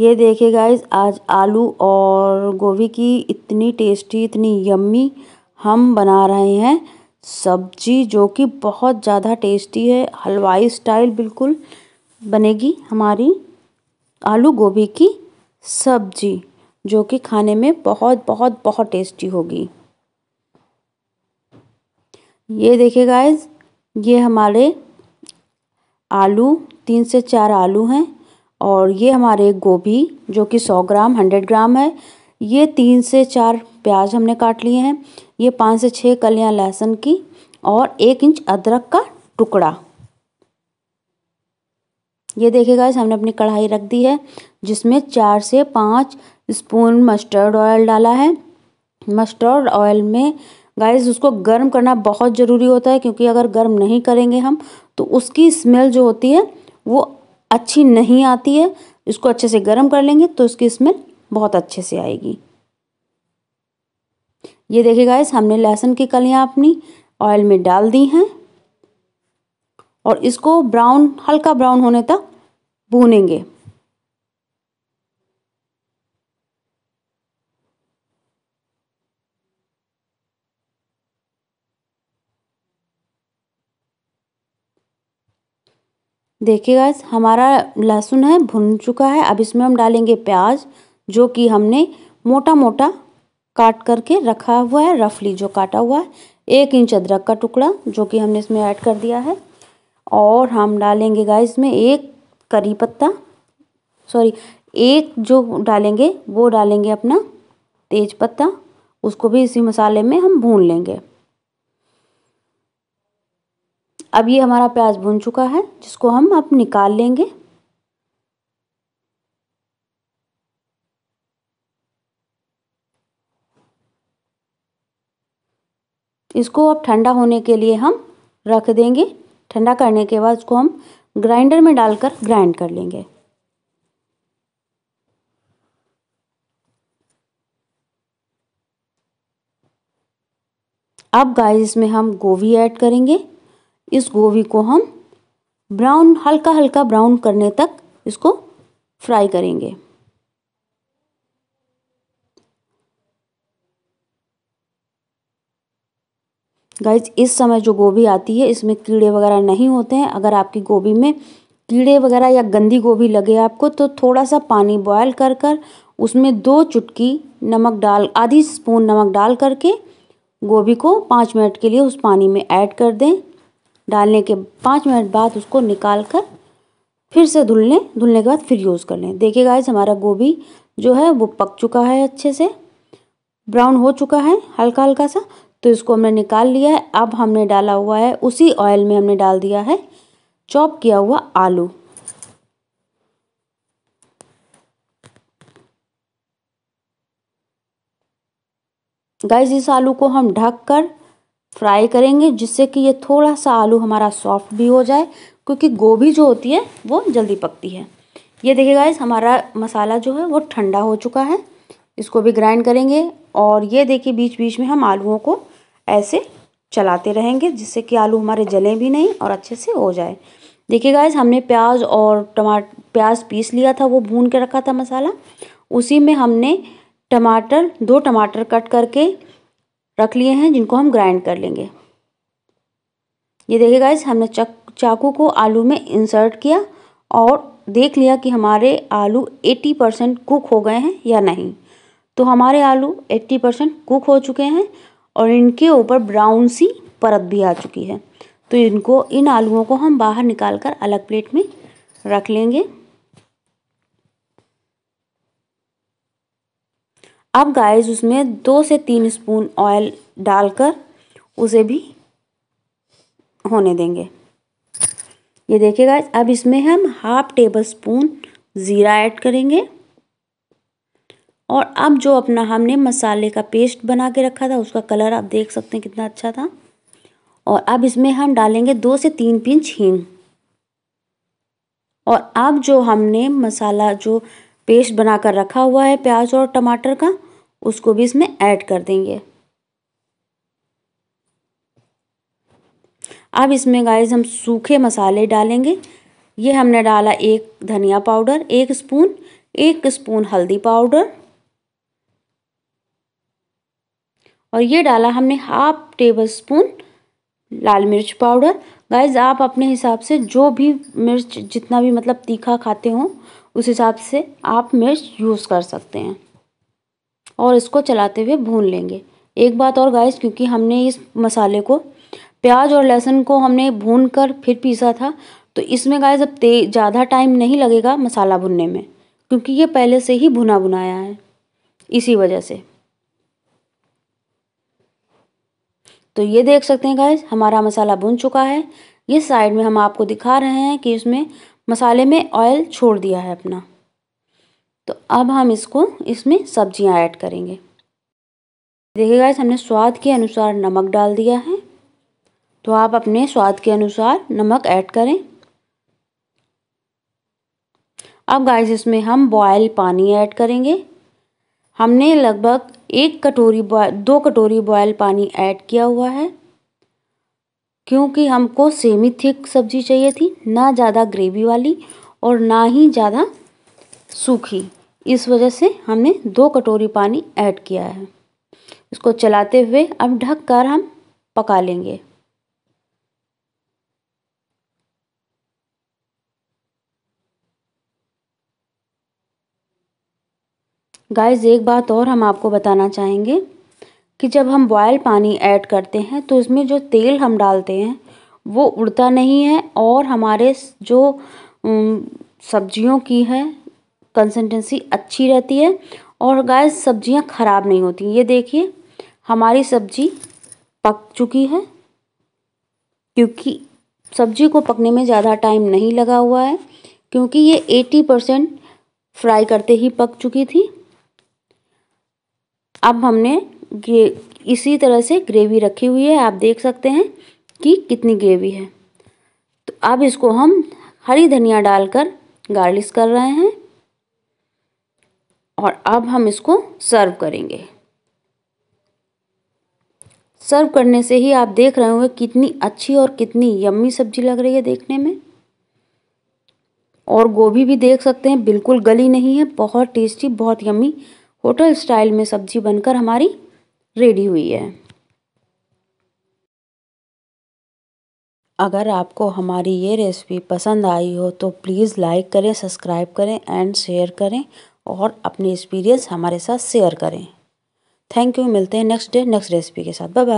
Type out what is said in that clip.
ये देखिए गाइज़ आज आलू और गोभी की इतनी टेस्टी इतनी यम्मी हम बना रहे हैं सब्जी जो कि बहुत ज़्यादा टेस्टी है हलवाई स्टाइल बिल्कुल बनेगी हमारी आलू गोभी की सब्जी जो कि खाने में बहुत बहुत बहुत टेस्टी होगी ये देखिए गाइज ये हमारे आलू तीन से चार आलू हैं और ये हमारे गोभी जो कि सौ ग्राम हंड्रेड ग्राम है ये तीन से चार प्याज हमने काट लिए हैं ये पाँच से छः कलियाँ लहसुन की और एक इंच अदरक का टुकड़ा ये देखिएगा इस हमने अपनी कढ़ाई रख दी है जिसमें चार से पाँच स्पून मस्टर्ड ऑयल डाला है मस्टर्ड ऑयल में गाइस उसको गर्म करना बहुत ज़रूरी होता है क्योंकि अगर गर्म नहीं करेंगे हम तो उसकी स्मेल जो होती है वो अच्छी नहीं आती है इसको अच्छे से गर्म कर लेंगे तो इसकी स्मेल बहुत अच्छे से आएगी ये देखिए गाइस हमने लहसुन की कलियाँ अपनी ऑयल में डाल दी हैं और इसको ब्राउन हल्का ब्राउन होने तक भूनेंगे देखिए गाइस हमारा लहसुन है भुन चुका है अब इसमें हम डालेंगे प्याज जो कि हमने मोटा मोटा काट करके रखा हुआ है रफली जो काटा हुआ है एक इंच अदरक का टुकड़ा जो कि हमने इसमें ऐड कर दिया है और हम डालेंगे गाइस इसमें एक करी पत्ता सॉरी एक जो डालेंगे वो डालेंगे अपना तेज पत्ता उसको भी इसी मसाले में हम भून लेंगे अब ये हमारा प्याज भुन चुका है जिसको हम अब निकाल लेंगे इसको अब ठंडा होने के लिए हम रख देंगे ठंडा करने के बाद इसको हम ग्राइंडर में डालकर ग्राइंड कर लेंगे अब गाइस इसमें हम गोभी ऐड करेंगे इस गोभी को हम ब्राउन हल्का हल्का ब्राउन करने तक इसको फ्राई करेंगे गाइज इस समय जो गोभी आती है इसमें कीड़े वगैरह नहीं होते हैं अगर आपकी गोभी में कीड़े वगैरह या गंदी गोभी लगे आपको तो थोड़ा सा पानी बॉयल कर कर उसमें दो चुटकी नमक डाल आधी स्पून नमक डाल करके गोभी को पाँच मिनट के लिए उस पानी में ऐड कर दें डालने के पाँच मिनट बाद उसको निकाल कर फिर से धुल लें धुलने के बाद फिर यूज़ कर लें देखिए गाइस हमारा गोभी जो है वो पक चुका है अच्छे से ब्राउन हो चुका है हल्का हल्का सा तो इसको हमने निकाल लिया है अब हमने डाला हुआ है उसी ऑयल में हमने डाल दिया है चॉप किया हुआ आलू गाइस इस आलू को हम ढक कर फ्राई करेंगे जिससे कि ये थोड़ा सा आलू हमारा सॉफ्ट भी हो जाए क्योंकि गोभी जो होती है वो जल्दी पकती है ये देखिए गाइस हमारा मसाला जो है वो ठंडा हो चुका है इसको भी ग्राइंड करेंगे और ये देखिए बीच बीच में हम आलूओं को ऐसे चलाते रहेंगे जिससे कि आलू हमारे जलें भी नहीं और अच्छे से हो जाए देखिए गाइस हमने प्याज और टमाट प्याज पीस लिया था वो भून के रखा था मसाला उसी में हमने टमाटर दो टमाटर कट करके रख लिए हैं जिनको हम ग्राइंड कर लेंगे ये देखिए गाइज हमने चक चाकू को आलू में इंसर्ट किया और देख लिया कि हमारे आलू 80 परसेंट कुक हो गए हैं या नहीं तो हमारे आलू 80 परसेंट कुक हो चुके हैं और इनके ऊपर ब्राउन सी परत भी आ चुकी है तो इनको इन आलूओं को हम बाहर निकाल कर अलग प्लेट में रख लेंगे अब गाइस उसमें दो से तीन स्पून ऑयल डालकर उसे भी होने देंगे ये देखिए गाइस अब इसमें हम हाफ टेबल स्पून ज़ीरा ऐड करेंगे और अब जो अपना हमने मसाले का पेस्ट बना के रखा था उसका कलर आप देख सकते हैं कितना अच्छा था और अब इसमें हम डालेंगे दो से तीन पिंच हींग और अब जो हमने मसाला जो पेस्ट बनाकर रखा हुआ है प्याज और टमाटर का उसको भी इसमें ऐड कर देंगे अब इसमें गाइस हम सूखे मसाले डालेंगे ये हमने डाला एक धनिया पाउडर एक स्पून एक स्पून हल्दी पाउडर और ये डाला हमने हाफ टेबल स्पून लाल मिर्च पाउडर गाइज आप अपने हिसाब से जो भी मिर्च जितना भी मतलब तीखा खाते हो उस हिसाब से आप मिर्च यूज़ कर सकते हैं और इसको चलाते हुए भून लेंगे एक बात और गाइज क्योंकि हमने इस मसाले को प्याज और लहसुन को हमने भून कर फिर पीसा था तो इसमें गाइज अब तेज ज़्यादा टाइम नहीं लगेगा मसाला भुनने में क्योंकि ये पहले से ही भुना भुनाया है इसी वजह से तो ये देख सकते हैं गाइज हमारा मसाला भुन चुका है ये साइड में हम आपको दिखा रहे हैं कि इसमें मसाले में ऑयल छोड़ दिया है अपना तो अब हम इसको इसमें सब्जियां ऐड करेंगे देखिए गाइज हमने स्वाद के अनुसार नमक डाल दिया है तो आप अपने स्वाद के अनुसार नमक ऐड करें अब गाइज इसमें हम बॉयल पानी ऐड करेंगे हमने लगभग एक कटोरी दो कटोरी बॉयल पानी ऐड किया हुआ है क्योंकि हमको सेमी थिक सब्जी चाहिए थी ना ज़्यादा ग्रेवी वाली और ना ही ज़्यादा सूखी इस वजह से हमने दो कटोरी पानी ऐड किया है इसको चलाते हुए अब ढक कर हम पका लेंगे गाइस एक बात और हम आपको बताना चाहेंगे कि जब हम बॉयल पानी ऐड करते हैं तो उसमें जो तेल हम डालते हैं वो उड़ता नहीं है और हमारे जो सब्जियों की है कंसिस्टेंसी अच्छी रहती है और गैस सब्जियां ख़राब नहीं होती ये देखिए हमारी सब्जी पक चुकी है क्योंकि सब्जी को पकने में ज़्यादा टाइम नहीं लगा हुआ है क्योंकि ये 80 परसेंट फ्राई करते ही पक चुकी थी अब हमने ग्रे इसी तरह से ग्रेवी रखी हुई है आप देख सकते हैं कि कितनी ग्रेवी है तो अब इसको हम हरी धनिया डालकर गार्लिश कर रहे हैं और अब हम इसको सर्व करेंगे सर्व करने से ही आप देख रहे होंगे कितनी अच्छी और कितनी यम्मी सब्जी लग रही है देखने में और गोभी भी देख सकते हैं बिल्कुल गली नहीं है बहुत टेस्टी बहुत यम्मी होटल स्टाइल में सब्जी बनकर हमारी रेडी हुई है अगर आपको हमारी ये रेसिपी पसंद आई हो तो प्लीज़ लाइक करें सब्सक्राइब करें एंड शेयर करें और अपने एक्सपीरियंस हमारे साथ शेयर करें थैंक यू मिलते हैं नेक्स्ट डे नेक्स्ट रेसिपी के साथ बाय